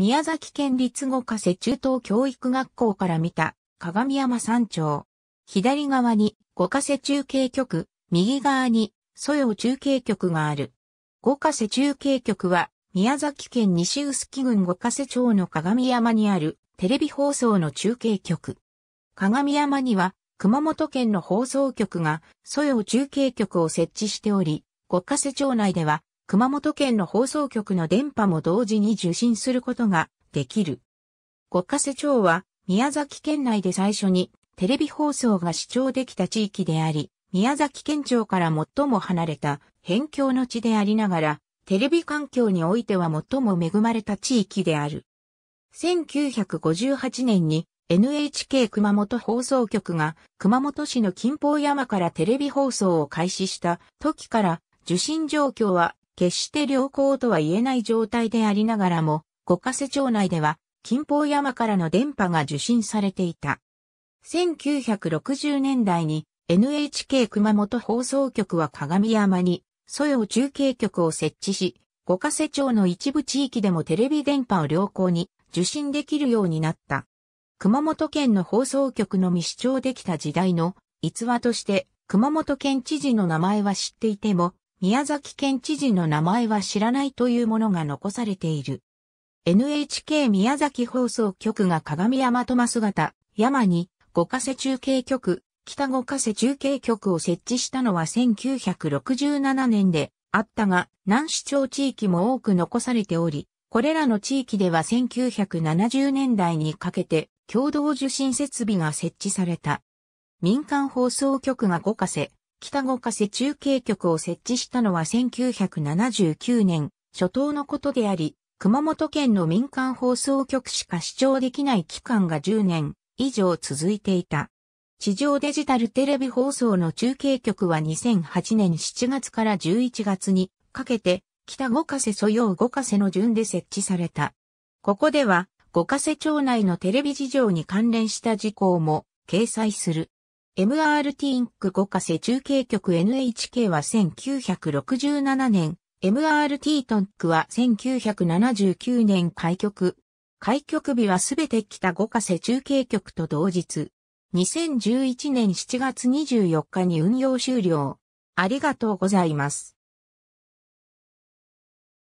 宮崎県立五ヶ瀬中等教育学校から見た鏡山山頂。左側に五ヶ瀬中継局、右側に蘇養中継局がある。五ヶ瀬中継局は宮崎県西臼杵郡五ヶ瀬町の鏡山にあるテレビ放送の中継局。鏡山には熊本県の放送局が蘇養中継局を設置しており、五ヶ瀬町内では熊本県の放送局の電波も同時に受信することができる。五ヶ瀬町は宮崎県内で最初にテレビ放送が視聴できた地域であり、宮崎県庁から最も離れた辺境の地でありながら、テレビ環境においては最も恵まれた地域である。1958年に NHK 熊本放送局が熊本市の近方山からテレビ放送を開始した時から受信状況は決して良好とは言えない状態でありながらも、五ヶ瀬町内では、近方山からの電波が受信されていた。1960年代に NHK 熊本放送局は鏡山に、ソヨ中継局を設置し、五ヶ瀬町の一部地域でもテレビ電波を良好に受信できるようになった。熊本県の放送局のみ視聴できた時代の逸話として、熊本県知事の名前は知っていても、宮崎県知事の名前は知らないというものが残されている。NHK 宮崎放送局が鏡山とマ姿、山に五ヶ瀬中継局、北五ヶ瀬中継局を設置したのは1967年であったが、南市町地域も多く残されており、これらの地域では1970年代にかけて共同受信設備が設置された。民間放送局が五ヶ瀬、北五ヶ瀬中継局を設置したのは1979年初頭のことであり、熊本県の民間放送局しか視聴できない期間が10年以上続いていた。地上デジタルテレビ放送の中継局は2008年7月から11月にかけて北五ヶ瀬素用五ヶ瀬の順で設置された。ここでは五ヶ瀬町内のテレビ事情に関連した事項も掲載する。MRT インク5カセ中継局 NHK は1967年、MRT トンクは1979年開局。開局日はすべて北5カセ中継局と同日。2011年7月24日に運用終了。ありがとうございます。